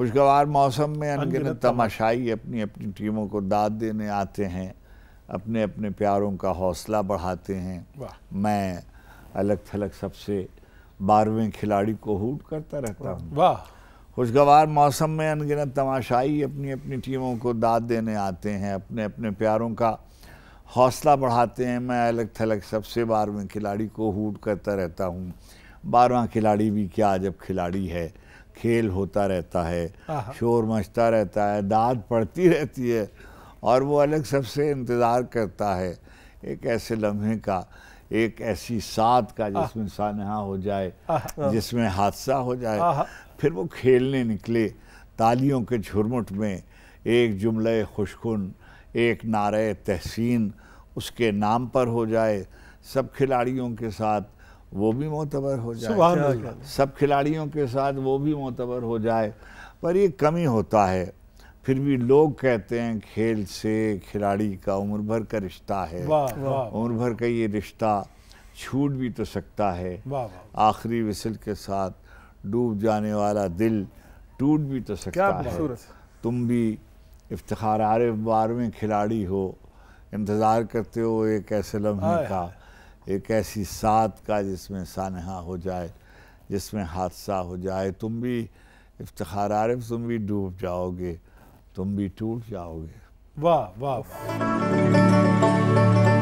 खुशगवार मौसम में अनगिनत तमाशाई अपनी अपनी टीमों को दाद देने आते हैं अपने अपने प्यारों का हौसला बढ़ाते हैं मैं अलग थलग सबसे बारहवें खिलाड़ी को हूट करता रहता हूँ वाह खुशगवार मौसम में अनगिनत तमाशाई अपनी अपनी टीमों को दाद देने आते हैं अपने अपने प्यारों का हौसला बढ़ाते हैं मैं अलग थलग सबसे बारहवें खिलाड़ी को हूट करता रहता हूँ बारहवा खिलाड़ी भी क्या जब खिलाड़ी है खेल होता रहता है शोर मचता रहता है दाद पड़ती रहती है और वो अलग सबसे इंतज़ार करता है एक ऐसे लम्हे का एक ऐसी सात का जिसमें सानहा हो जाए हाँ। जिसमें हादसा हो जाए फिर वो खेलने निकले तालियों के झुरमुट में एक जुमले खुशकुन एक नारे तहसीन उसके नाम पर हो जाए सब खिलाड़ियों के साथ वो भी मोतबर हो जाए सब खिलाड़ियों के साथ वो भी मोतबर हो जाए पर ये कमी होता है फिर भी लोग कहते हैं खेल से खिलाड़ी का उम्र भर का रिश्ता है उम्र भर का ये रिश्ता छूट भी तो सकता है आखिरी विसल के साथ डूब जाने वाला दिल टूट भी तो सकता है तुम भी इफ्तार आरिफ बारहवें खिलाड़ी हो इंतज़ार करते हो एक ऐसे लम्हे का एक ऐसी साथ का जिसमें सानहा हो जाए जिसमें हादसा हो जाए तुम भी इफ्तार आरिफ तुम भी डूब जाओगे तुम भी टूट जाओगे वाह वाह